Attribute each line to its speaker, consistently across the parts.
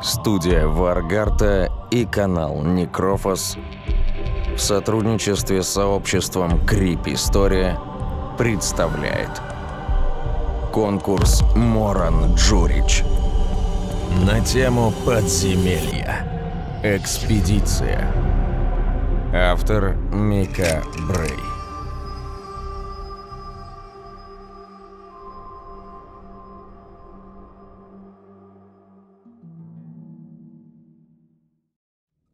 Speaker 1: Студия Варгарта и канал Некрофос в сотрудничестве с сообществом Крип История представляет конкурс Моран Джурич на тему подземелья. Экспедиция. Автор Мика Брей.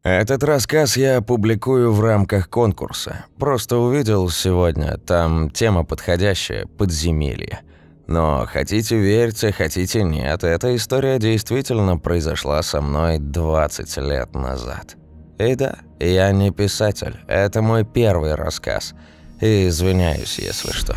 Speaker 1: Этот рассказ я опубликую в рамках конкурса. Просто увидел сегодня, там тема подходящая – подземелье. Но хотите верьте, хотите нет, эта история действительно произошла со мной 20 лет назад. И да, я не писатель, это мой первый рассказ. И извиняюсь, если что.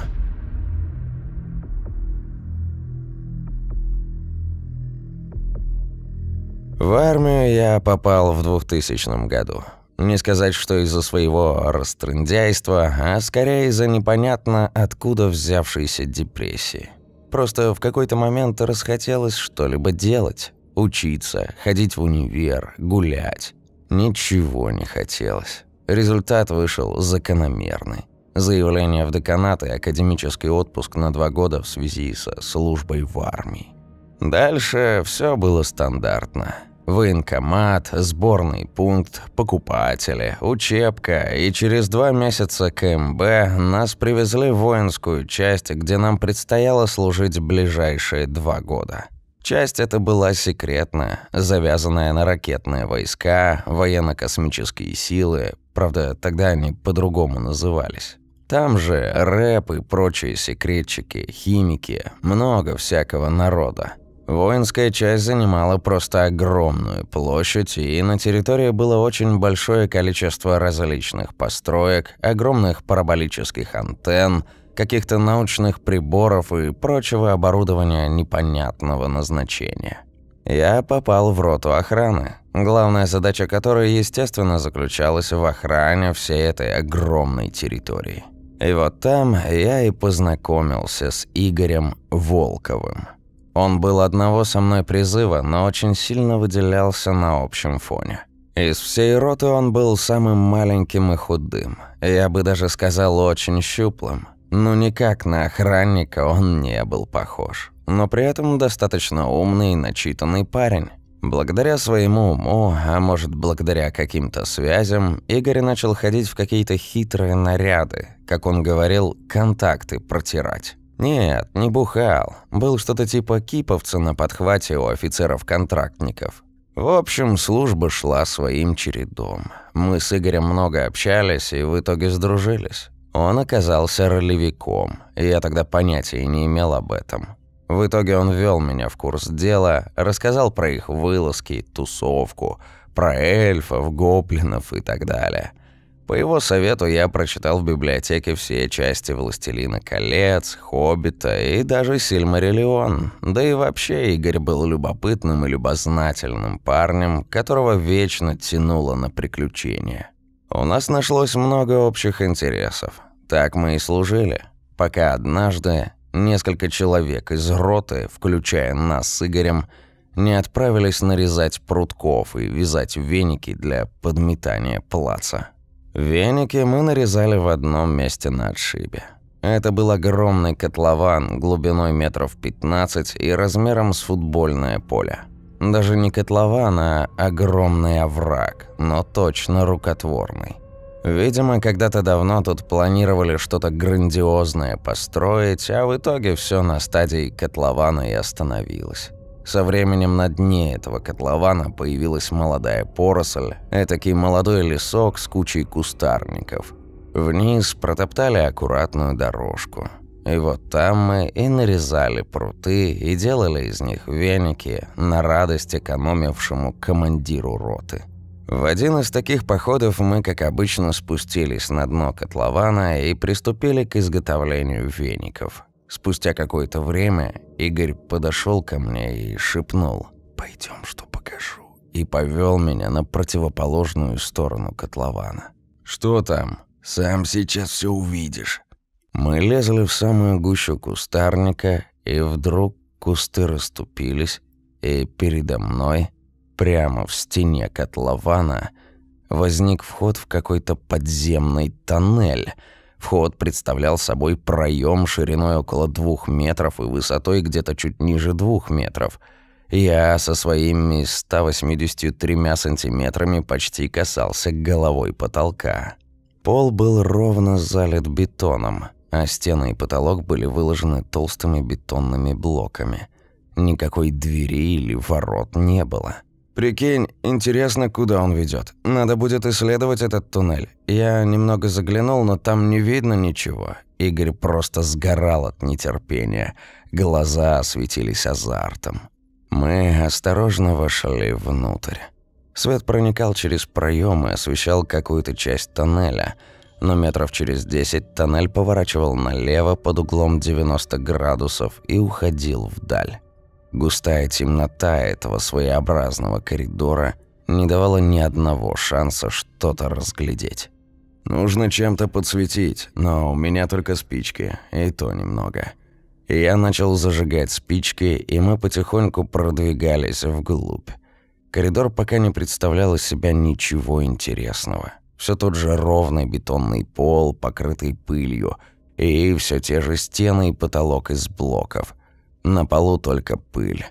Speaker 1: В армию я попал в 2000 году. Не сказать, что из-за своего растрындяйства, а скорее из-за непонятно откуда взявшейся депрессии. Просто в какой-то момент расхотелось что-либо делать. Учиться, ходить в универ, гулять. Ничего не хотелось. Результат вышел закономерный. Заявление в деканат и академический отпуск на два года в связи со службой в армии. Дальше все было стандартно. Военкомат, сборный пункт, покупатели, учебка, и через два месяца КМБ нас привезли в воинскую часть, где нам предстояло служить ближайшие два года. Часть эта была секретная, завязанная на ракетные войска, военно-космические силы, правда, тогда они по-другому назывались. Там же рэп и прочие секретчики, химики, много всякого народа. Воинская часть занимала просто огромную площадь, и на территории было очень большое количество различных построек, огромных параболических антенн, каких-то научных приборов и прочего оборудования непонятного назначения. Я попал в роту охраны, главная задача которой, естественно, заключалась в охране всей этой огромной территории. И вот там я и познакомился с Игорем Волковым. Он был одного со мной призыва, но очень сильно выделялся на общем фоне. Из всей роты он был самым маленьким и худым. Я бы даже сказал, очень щуплым. Ну, никак на охранника он не был похож. Но при этом достаточно умный и начитанный парень. Благодаря своему уму, а может, благодаря каким-то связям, Игорь начал ходить в какие-то хитрые наряды, как он говорил, контакты протирать. «Нет, не бухал. Был что-то типа киповца на подхвате у офицеров-контрактников. В общем, служба шла своим чередом. Мы с Игорем много общались и в итоге сдружились. Он оказался ролевиком, и я тогда понятия не имел об этом. В итоге он ввел меня в курс дела, рассказал про их вылазки, тусовку, про эльфов, гоплинов и так далее. По его совету я прочитал в библиотеке все части «Властелина колец», «Хоббита» и даже «Сильмариллион». Да и вообще Игорь был любопытным и любознательным парнем, которого вечно тянуло на приключения. У нас нашлось много общих интересов. Так мы и служили. Пока однажды несколько человек из роты, включая нас с Игорем, не отправились нарезать прутков и вязать веники для подметания плаца. Веники мы нарезали в одном месте на отшибе. Это был огромный котлован глубиной метров 15 и размером с футбольное поле. Даже не котлован, а огромный овраг, но точно рукотворный. Видимо, когда-то давно тут планировали что-то грандиозное построить, а в итоге все на стадии котлована и остановилось. Со временем на дне этого котлована появилась молодая поросль, этакий молодой лесок с кучей кустарников. Вниз протоптали аккуратную дорожку. И вот там мы и нарезали пруты, и делали из них веники, на радость экономившему командиру роты. В один из таких походов мы, как обычно, спустились на дно котлована и приступили к изготовлению веников – Спустя какое-то время Игорь подошел ко мне и шепнул «Пойдем, что покажу» и повел меня на противоположную сторону котлована. «Что там?» «Сам сейчас все увидишь». Мы лезли в самую гущу кустарника, и вдруг кусты расступились, и передо мной, прямо в стене котлована, возник вход в какой-то подземный тоннель – Вход представлял собой проем шириной около двух метров и высотой где-то чуть ниже двух метров. Я со своими 183 сантиметрами почти касался головой потолка. Пол был ровно залит бетоном, а стены и потолок были выложены толстыми бетонными блоками. Никакой двери или ворот не было. «Прикинь, интересно, куда он ведет. Надо будет исследовать этот туннель. Я немного заглянул, но там не видно ничего». Игорь просто сгорал от нетерпения. Глаза осветились азартом. Мы осторожно вошли внутрь. Свет проникал через проем и освещал какую-то часть тоннеля. Но метров через десять тоннель поворачивал налево под углом 90 градусов и уходил вдаль. Густая темнота этого своеобразного коридора не давала ни одного шанса что-то разглядеть. Нужно чем-то подсветить, но у меня только спички, и то немного. я начал зажигать спички, и мы потихоньку продвигались вглубь. Коридор пока не представлял из себя ничего интересного. Все тот же ровный бетонный пол, покрытый пылью, и все те же стены и потолок из блоков. На полу только пыль.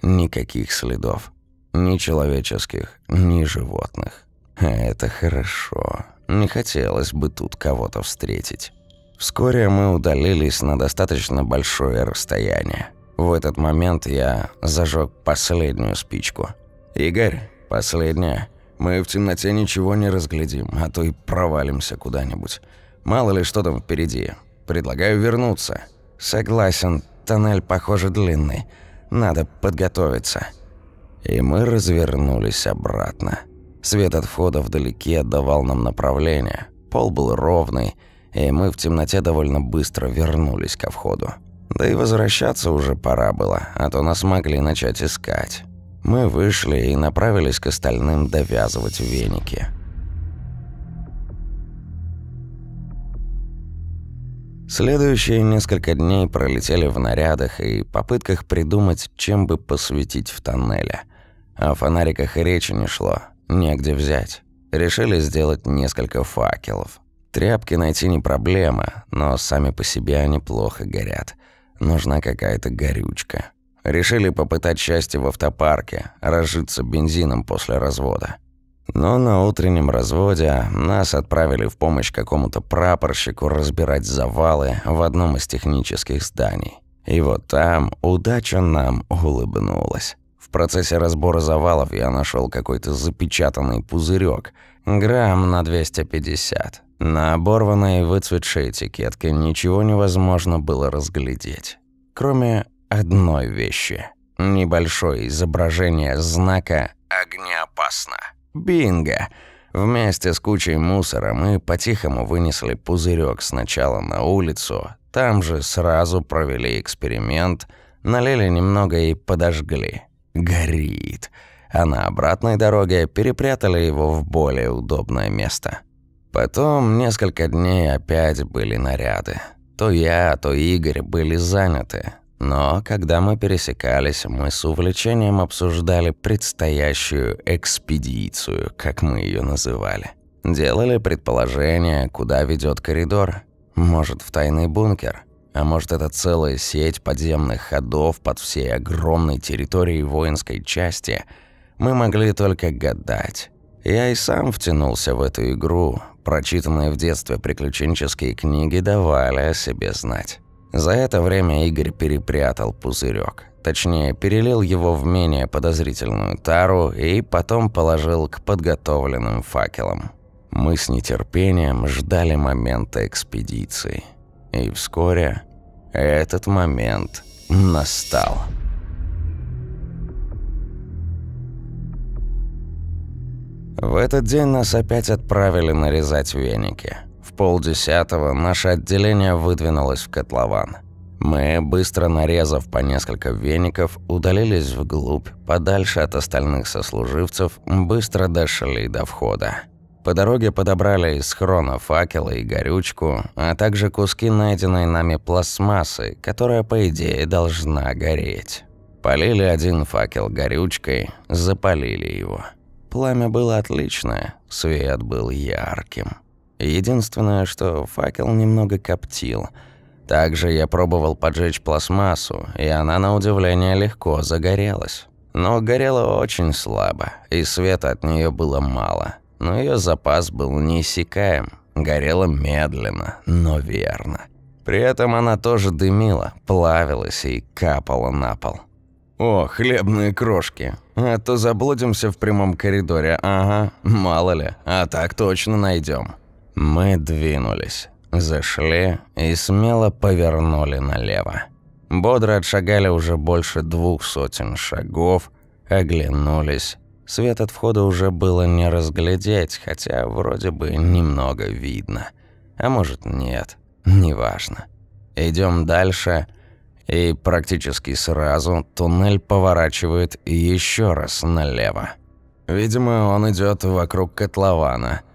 Speaker 1: Никаких следов. Ни человеческих, ни животных. А это хорошо. Не хотелось бы тут кого-то встретить. Вскоре мы удалились на достаточно большое расстояние. В этот момент я зажег последнюю спичку. «Игорь, последняя. Мы в темноте ничего не разглядим, а то и провалимся куда-нибудь. Мало ли что там впереди. Предлагаю вернуться». «Согласен, Тоннель, похоже, длинный. Надо подготовиться. И мы развернулись обратно. Свет от входа вдалеке отдавал нам направление. Пол был ровный, и мы в темноте довольно быстро вернулись ко входу. Да и возвращаться уже пора было, а то нас могли начать искать. Мы вышли и направились к остальным довязывать веники. Следующие несколько дней пролетели в нарядах и попытках придумать, чем бы посветить в тоннеле. О фонариках и речи не шло, негде взять. Решили сделать несколько факелов. Тряпки найти не проблема, но сами по себе они плохо горят. Нужна какая-то горючка. Решили попытать счастье в автопарке, разжиться бензином после развода. Но на утреннем разводе нас отправили в помощь какому-то прапорщику разбирать завалы в одном из технических зданий. И вот там удача нам улыбнулась. В процессе разбора завалов я нашел какой-то запечатанный пузырек, грамм на 250. На оборванной и выцветшей этикетке ничего невозможно было разглядеть. Кроме одной вещи. Небольшое изображение знака «Огнеопасно». Бинго! Вместе с кучей мусора мы по-тихому вынесли пузырек сначала на улицу, там же сразу провели эксперимент, налили немного и подожгли. Горит. А на обратной дороге перепрятали его в более удобное место. Потом несколько дней опять были наряды. То я, то Игорь были заняты. Но когда мы пересекались, мы с увлечением обсуждали предстоящую экспедицию, как мы ее называли. Делали предположения, куда ведет коридор. Может, в тайный бункер? А может, это целая сеть подземных ходов под всей огромной территорией воинской части? Мы могли только гадать. Я и сам втянулся в эту игру. Прочитанные в детстве приключенческие книги давали о себе знать. За это время Игорь перепрятал пузырек, Точнее, перелил его в менее подозрительную тару и потом положил к подготовленным факелам. Мы с нетерпением ждали момента экспедиции. И вскоре этот момент настал. В этот день нас опять отправили нарезать веники – в полдесятого наше отделение выдвинулось в котлован. Мы, быстро нарезав по несколько веников, удалились вглубь, подальше от остальных сослуживцев, быстро дошли до входа. По дороге подобрали из хрона факелы и горючку, а также куски найденной нами пластмассы, которая, по идее, должна гореть. Полили один факел горючкой, запалили его. Пламя было отличное, свет был ярким. Единственное, что факел немного коптил. Также я пробовал поджечь пластмассу, и она, на удивление, легко загорелась. Но горела очень слабо, и света от нее было мало. Но ее запас был неиссякаем. Горела медленно, но верно. При этом она тоже дымила, плавилась и капала на пол. «О, хлебные крошки. А то заблудимся в прямом коридоре. Ага, мало ли. А так точно найдем. Мы двинулись, зашли и смело повернули налево. Бодро отшагали уже больше двух сотен шагов, оглянулись. Свет от входа уже было не разглядеть, хотя вроде бы немного видно. А может нет, неважно. Идем дальше, и практически сразу туннель поворачивает еще раз налево. Видимо, он идет вокруг котлована –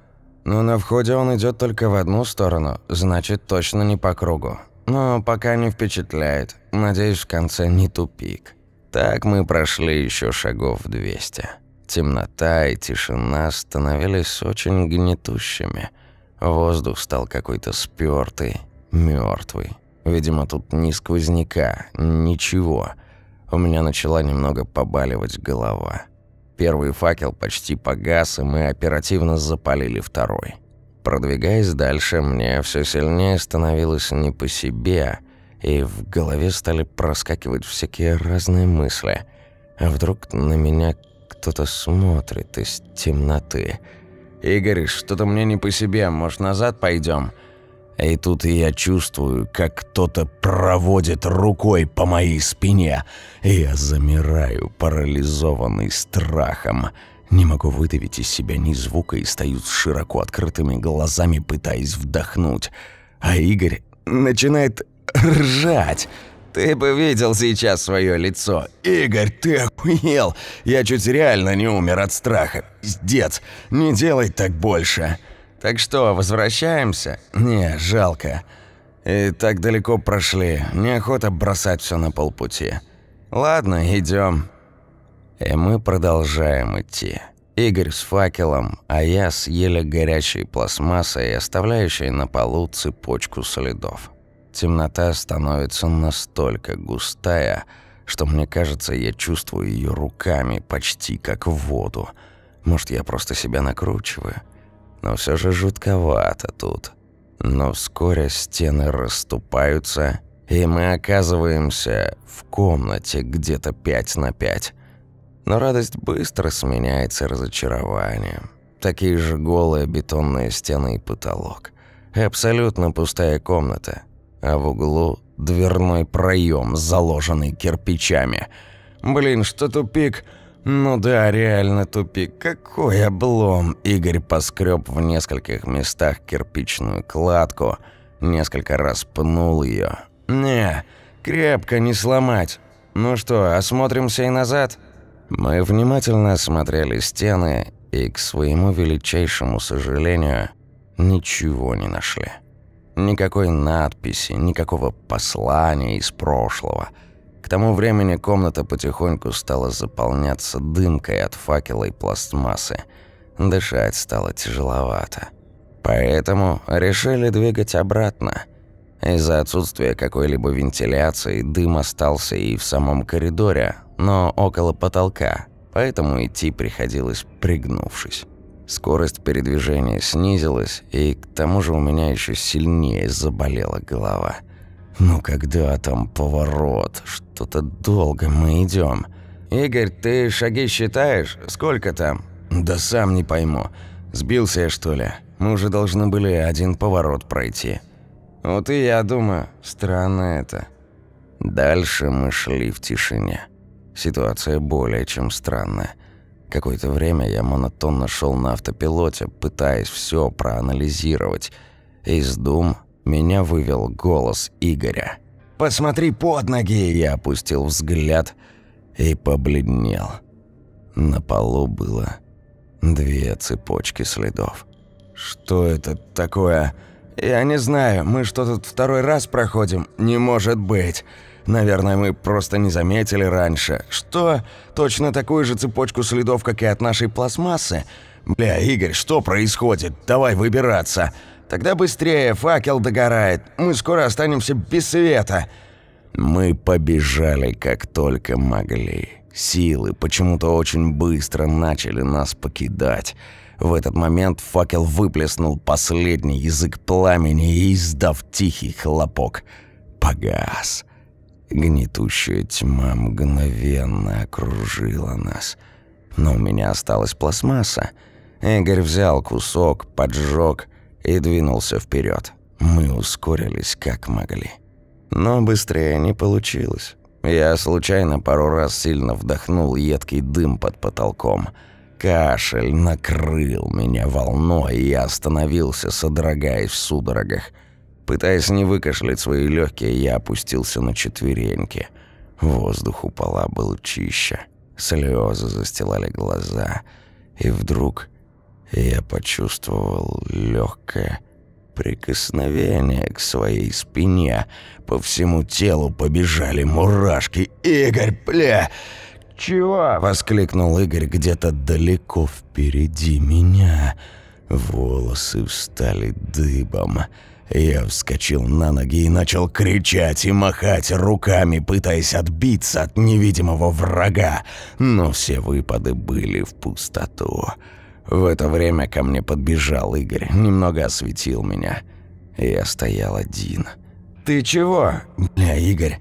Speaker 1: но на входе он идет только в одну сторону, значит, точно не по кругу. Но пока не впечатляет. Надеюсь, в конце не тупик. Так мы прошли еще шагов 200. Темнота и тишина становились очень гнетущими. Воздух стал какой-то спёртый, мёртвый. Видимо, тут ни сквозняка, ничего. У меня начала немного побаливать голова. Первый факел почти погас, и мы оперативно запалили второй. Продвигаясь дальше, мне все сильнее становилось не по себе, и в голове стали проскакивать всякие разные мысли. А вдруг на меня кто-то смотрит из темноты? «Игорь, что-то мне не по себе, может, назад пойдем? И тут я чувствую, как кто-то проводит рукой по моей спине. Я замираю, парализованный страхом. Не могу выдавить из себя ни звука и стою с широко открытыми глазами, пытаясь вдохнуть. А Игорь начинает ржать. «Ты бы видел сейчас свое лицо. Игорь, ты охуел! Я чуть реально не умер от страха. Пиздец, не делай так больше!» Так что, возвращаемся? Не, жалко. И так далеко прошли, неохота бросать все на полпути. Ладно, идем. И мы продолжаем идти. Игорь с факелом, а я с еле горячей пластмассой, оставляющей на полу цепочку следов. Темнота становится настолько густая, что мне кажется, я чувствую ее руками почти как воду. Может, я просто себя накручиваю но все же жутковато тут. Но вскоре стены расступаются, и мы оказываемся в комнате где-то 5 на 5. Но радость быстро сменяется разочарованием. Такие же голые бетонные стены и потолок. Абсолютно пустая комната, а в углу дверной проем, заложенный кирпичами. «Блин, что тупик!» Ну да, реально тупик. Какой облом. Игорь поскреб в нескольких местах кирпичную кладку, несколько раз пнул ее. Не, крепко не сломать. Ну что, осмотримся и назад? Мы внимательно осмотрели стены и, к своему величайшему сожалению, ничего не нашли. Никакой надписи, никакого послания из прошлого – к тому времени комната потихоньку стала заполняться дымкой от факела и пластмассы. Дышать стало тяжеловато. Поэтому решили двигать обратно. Из-за отсутствия какой-либо вентиляции дым остался и в самом коридоре, но около потолка, поэтому идти приходилось пригнувшись. Скорость передвижения снизилась, и к тому же у меня еще сильнее заболела голова – ну когда там поворот? Что-то долго мы идем. «Игорь, ты шаги считаешь? Сколько там?» «Да сам не пойму. Сбился я, что ли? Мы уже должны были один поворот пройти». «Вот и я думаю. Странно это». Дальше мы шли в тишине. Ситуация более чем странная. Какое-то время я монотонно шел на автопилоте, пытаясь все проанализировать. Из дум меня вывел голос Игоря. «Посмотри под ноги!» Я опустил взгляд и побледнел. На полу было две цепочки следов. «Что это такое?» «Я не знаю, мы что тут второй раз проходим?» «Не может быть!» «Наверное, мы просто не заметили раньше. Что? Точно такую же цепочку следов, как и от нашей пластмассы?» «Бля, Игорь, что происходит? Давай выбираться!» Тогда быстрее, факел догорает. Мы скоро останемся без света». Мы побежали, как только могли. Силы почему-то очень быстро начали нас покидать. В этот момент факел выплеснул последний язык пламени и, издав тихий хлопок, погас. Гнетущая тьма мгновенно окружила нас. Но у меня осталась пластмасса. Игорь взял кусок, поджег — и двинулся вперед. Мы ускорились как могли. Но быстрее не получилось. Я случайно пару раз сильно вдохнул едкий дым под потолком. Кашель накрыл меня волной, и я остановился, содрогаясь в судорогах. Пытаясь не выкашлять свои легкие, я опустился на четвереньки. Воздух у пола был чище. Слезы застилали глаза. И вдруг я почувствовал легкое прикосновение к своей спине. По всему телу побежали мурашки. «Игорь, бля!» «Чего?» – воскликнул Игорь где-то далеко впереди меня. Волосы встали дыбом. Я вскочил на ноги и начал кричать и махать руками, пытаясь отбиться от невидимого врага, но все выпады были в пустоту. В это время ко мне подбежал Игорь, немного осветил меня. Я стоял один. «Ты чего?» «Бля, Игорь,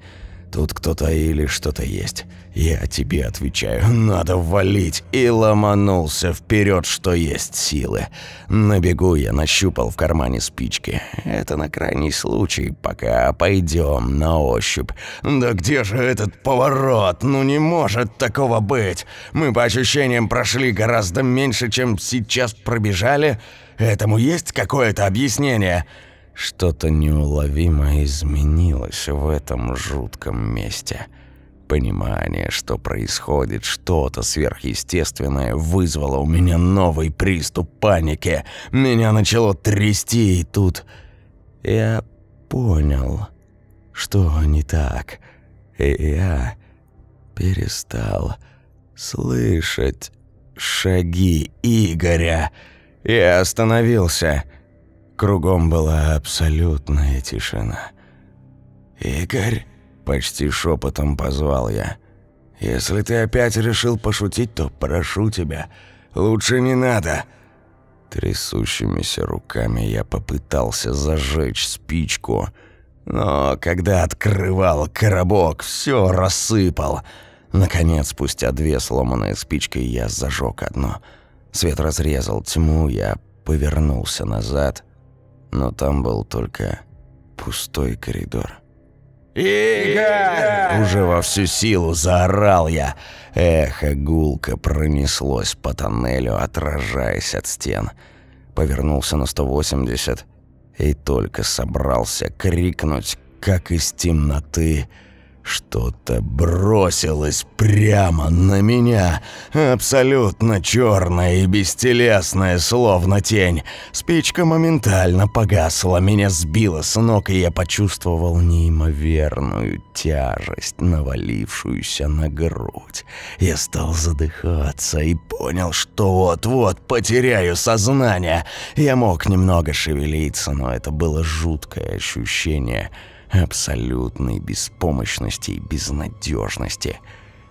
Speaker 1: Тут кто-то или что-то есть. Я тебе отвечаю, надо валить. И ломанулся вперед, что есть силы. Набегу я нащупал в кармане спички. Это на крайний случай, пока пойдем на ощупь. Да где же этот поворот? Ну не может такого быть. Мы по ощущениям прошли гораздо меньше, чем сейчас пробежали. Этому есть какое-то объяснение? Что-то неуловимо изменилось в этом жутком месте. Понимание, что происходит что-то сверхъестественное, вызвало у меня новый приступ паники. Меня начало трясти, и тут я понял, что не так. И я перестал слышать шаги Игоря. Я остановился. Кругом была абсолютная тишина. «Игорь?» – почти шепотом позвал я. «Если ты опять решил пошутить, то прошу тебя, лучше не надо!» Трясущимися руками я попытался зажечь спичку, но когда открывал коробок, все рассыпал. Наконец, спустя две сломанные спички, я зажег одно. Свет разрезал тьму, я повернулся назад – но там был только пустой коридор. «Игорь!» Уже во всю силу заорал я. Эхо гулко пронеслось по тоннелю, отражаясь от стен. Повернулся на 180 и только собрался крикнуть, как из темноты что-то бросилось прямо на меня, абсолютно черное и бестелесное, словно тень. Спичка моментально погасла, меня сбила с ног, и я почувствовал неимоверную тяжесть, навалившуюся на грудь. Я стал задыхаться и понял, что вот-вот потеряю сознание. Я мог немного шевелиться, но это было жуткое ощущение – абсолютной беспомощности и безнадежности.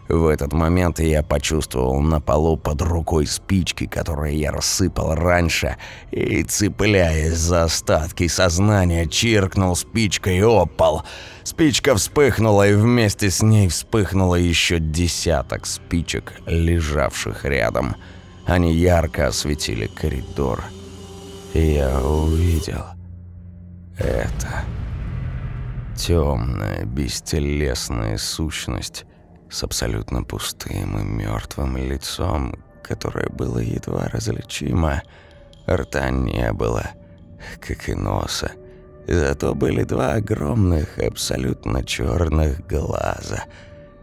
Speaker 1: В этот момент я почувствовал на полу под рукой спички, которые я рассыпал раньше, и, цепляясь за остатки сознания, чиркнул спичкой об пол. Спичка вспыхнула, и вместе с ней вспыхнуло еще десяток спичек, лежавших рядом. Они ярко осветили коридор. Я увидел это. Темная, бестелесная сущность с абсолютно пустым и мертвым лицом, которое было едва различимо. Рта не было, как и носа. Зато были два огромных, абсолютно черных глаза.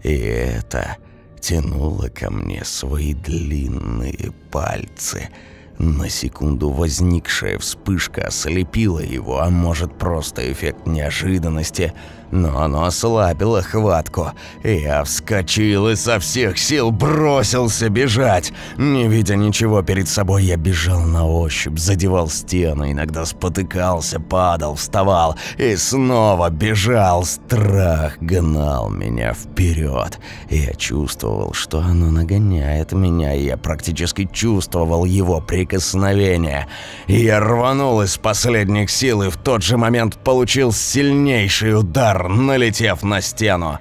Speaker 1: И это тянуло ко мне свои длинные пальцы — на секунду возникшая вспышка ослепила его, а может просто эффект неожиданности – но оно ослабило хватку. Я вскочил и со всех сил бросился бежать. Не видя ничего перед собой, я бежал на ощупь, задевал стены, иногда спотыкался, падал, вставал и снова бежал. Страх гнал меня вперед. Я чувствовал, что оно нагоняет меня, и я практически чувствовал его прикосновение. Я рванул из последних сил и в тот же момент получил сильнейший удар налетев на стену.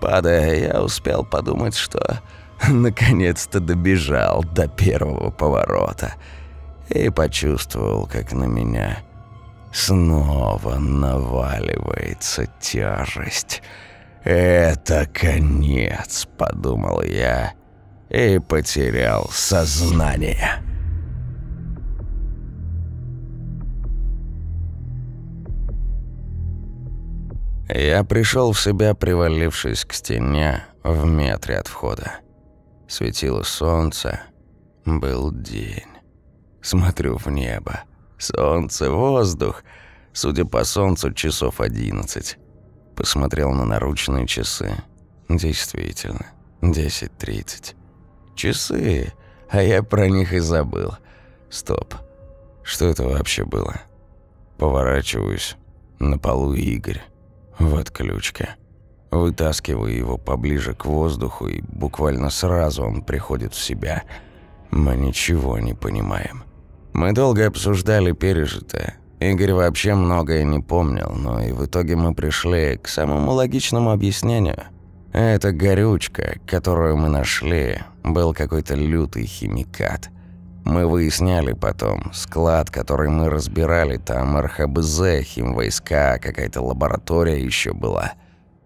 Speaker 1: Падая, я успел подумать, что наконец-то добежал до первого поворота и почувствовал, как на меня снова наваливается тяжесть. «Это конец», — подумал я и потерял сознание. Я пришел в себя, привалившись к стене в метре от входа. Светило солнце. Был день. Смотрю в небо. Солнце, воздух. Судя по солнцу, часов одиннадцать. Посмотрел на наручные часы. Действительно, десять тридцать. Часы, а я про них и забыл. Стоп. Что это вообще было? Поворачиваюсь. На полу Игорь в отключке. Вытаскиваю его поближе к воздуху, и буквально сразу он приходит в себя. Мы ничего не понимаем. Мы долго обсуждали пережитое. Игорь вообще многое не помнил, но и в итоге мы пришли к самому логичному объяснению. Эта горючка, которую мы нашли, был какой-то лютый химикат. Мы выясняли потом, склад, который мы разбирали, там РХБЗ, химвойска, какая-то лаборатория еще была.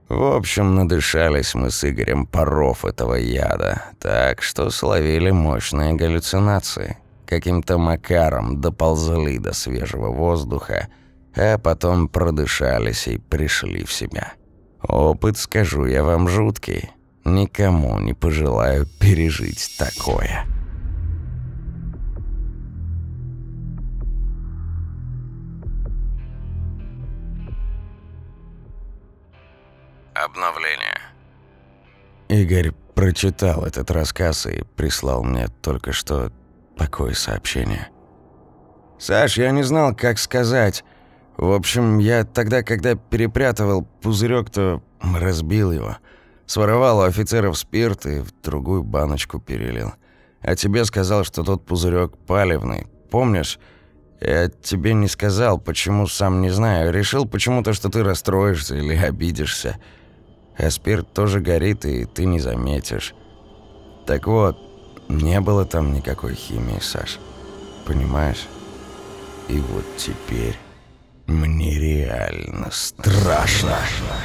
Speaker 1: В общем, надышались мы с Игорем паров этого яда, так что словили мощные галлюцинации. Каким-то макаром доползли до свежего воздуха, а потом продышались и пришли в себя. Опыт, скажу я вам, жуткий. Никому не пожелаю пережить такое». Обновление. Игорь прочитал этот рассказ и прислал мне только что такое сообщение. «Саш, я не знал, как сказать. В общем, я тогда, когда перепрятывал пузырек, то разбил его. Своровал у офицеров спирт и в другую баночку перелил. А тебе сказал, что тот пузырек палевный. Помнишь?» Я тебе не сказал, почему, сам не знаю. Решил почему-то, что ты расстроишься или обидишься а спирт тоже горит, и ты не заметишь. Так вот, не было там никакой химии, Саш. Понимаешь? И вот теперь мне реально страшно. страшно.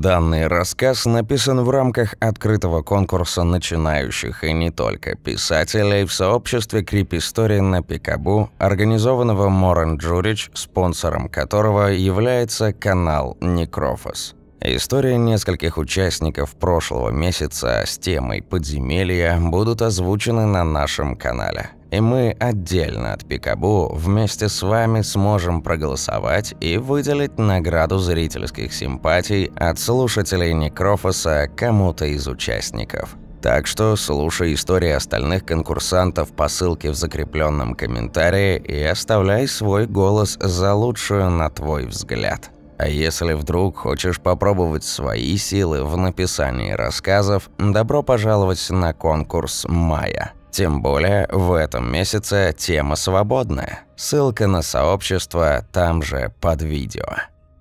Speaker 1: Данный рассказ написан в рамках открытого конкурса начинающих и не только писателей в сообществе Крепи-Истории на Пикабу, организованного Моран Джурич, спонсором которого является канал Некрофос. Истории нескольких участников прошлого месяца с темой подземелья будут озвучены на нашем канале. И мы отдельно от Пикабу вместе с вами сможем проголосовать и выделить награду зрительских симпатий от слушателей Некрофоса кому-то из участников. Так что слушай истории остальных конкурсантов по ссылке в закрепленном комментарии и оставляй свой голос за лучшую на твой взгляд. А если вдруг хочешь попробовать свои силы в написании рассказов, добро пожаловать на конкурс «Майя». Тем более, в этом месяце тема свободная. Ссылка на сообщество там же под видео.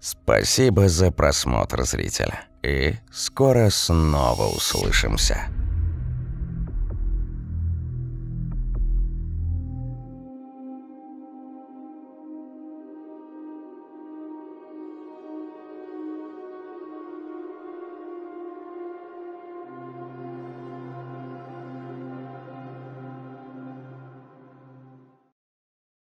Speaker 1: Спасибо за просмотр, зритель. И скоро снова услышимся.